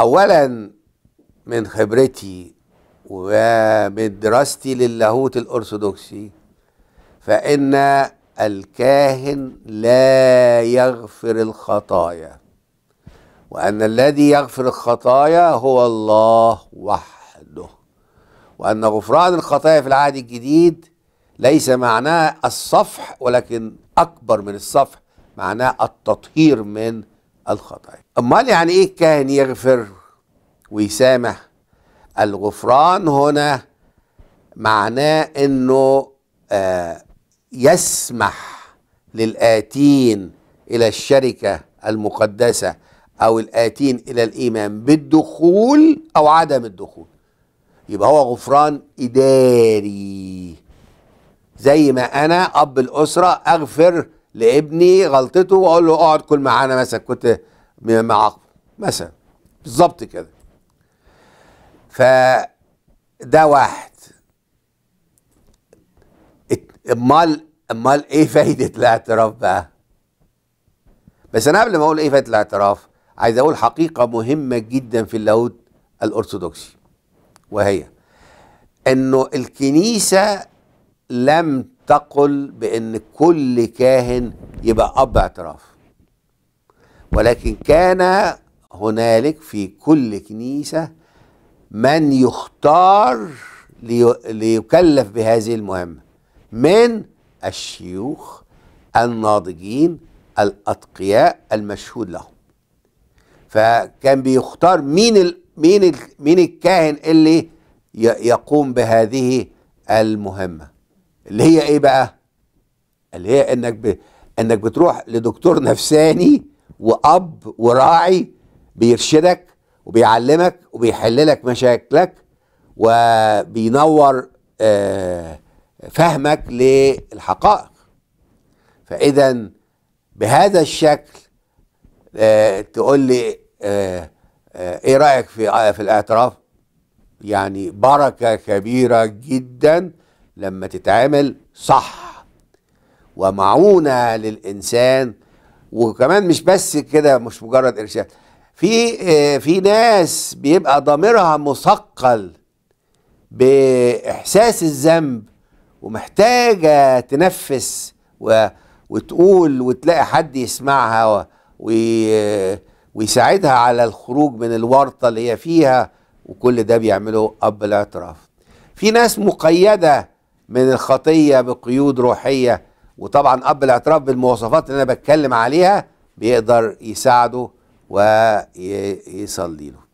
اولا من خبرتي ومن دراستي للاهوت الارثوذكسي فان الكاهن لا يغفر الخطايا وان الذي يغفر الخطايا هو الله وحده وان غفران الخطايا في العهد الجديد ليس معناه الصفح ولكن اكبر من الصفح معناه التطهير من الخطايا امال يعني ايه كان يغفر ويسامح الغفران هنا معناه انه آه يسمح للآتين إلى الشركة المقدسة أو الآتين إلى الإيمان بالدخول أو عدم الدخول يبقى هو غفران إداري زي ما أنا أب الأسرة أغفر لابني غلطته واقول له اقعد كل معانا مثلا كنت معاقبه مثلا بالظبط كده ف ده واحد امال امال ايه فايده الاعتراف بقى بس انا قبل ما اقول ايه فايده الاعتراف عايز اقول حقيقه مهمه جدا في اللاهوت الارثوذكسي وهي انه الكنيسه لم تقل بأن كل كاهن يبقى أب اعتراف ولكن كان هنالك في كل كنيسة من يختار لي ليكلف بهذه المهمة من الشيوخ الناضجين الأتقياء المشهود لهم فكان بيختار مين ال مين ال مين الكاهن اللي يقوم بهذه المهمه اللي هي ايه بقى اللي هي انك ب... انك بتروح لدكتور نفساني واب وراعي بيرشدك وبيعلمك وبيحللك مشاكلك وبينور آه، فهمك للحقائق فاذا بهذا الشكل آه، تقول لي آه، ايه رايك في في الاعتراف يعني بركه كبيره جدا لما تتعامل صح ومعونة للإنسان وكمان مش بس كده مش مجرد إرشاد في في ناس بيبقى ضميرها مثقل بإحساس الذنب ومحتاجة تنفس و وتقول وتلاقي حد يسمعها ويساعدها على الخروج من الورطة اللي هي فيها وكل ده بيعمله أب الاعتراف في ناس مقيدة من الخطيه بقيود روحيه وطبعا اب الاعتراف بالمواصفات اللي انا بتكلم عليها بيقدر يساعده ويصلي له